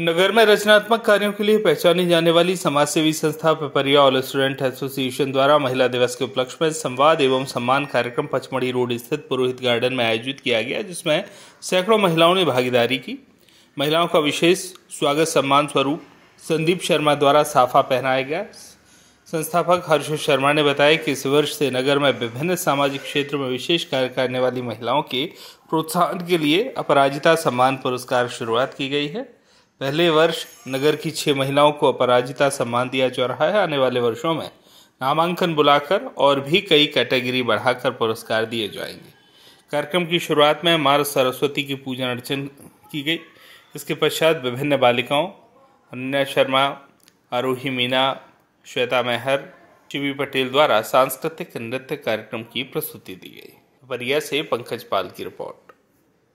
नगर में रचनात्मक कार्यों के लिए पहचानी जाने वाली समाज सेवी संस्था पेपरिया ऑल स्टूडेंट एसोसिएशन द्वारा महिला दिवस के उपलक्ष्य में संवाद एवं सम्मान कार्यक्रम पचमढ़ी रोड स्थित पुरोहित गार्डन में आयोजित किया गया जिसमें सैकड़ों महिलाओं ने भागीदारी की महिलाओं का विशेष स्वागत सम्मान स्वरूप संदीप शर्मा द्वारा साफा पहनाया गया संस्थापक हर्ष शर्मा ने बताया कि इस वर्ष से नगर में विभिन्न सामाजिक क्षेत्र में विशेष कार्य करने वाली महिलाओं के प्रोत्साहन के लिए अपराजिता सम्मान पुरस्कार शुरुआत की गई है पहले वर्ष नगर की छह महिलाओं को अपराजिता सम्मान दिया जा रहा है आने वाले वर्षों में नामांकन बुलाकर और भी कई कैटेगरी बढ़ाकर पुरस्कार दिए जाएंगे कार्यक्रम की शुरुआत में मार सरस्वती की पूजन अर्चन की गई इसके पश्चात विभिन्न बालिकाओं अन्या शर्मा आरोही मीना श्वेता मेहर शिवी पटेल द्वारा सांस्कृतिक नृत्य कार्यक्रम की प्रस्तुति दी गई वरिया से पंकज पाल की रिपोर्ट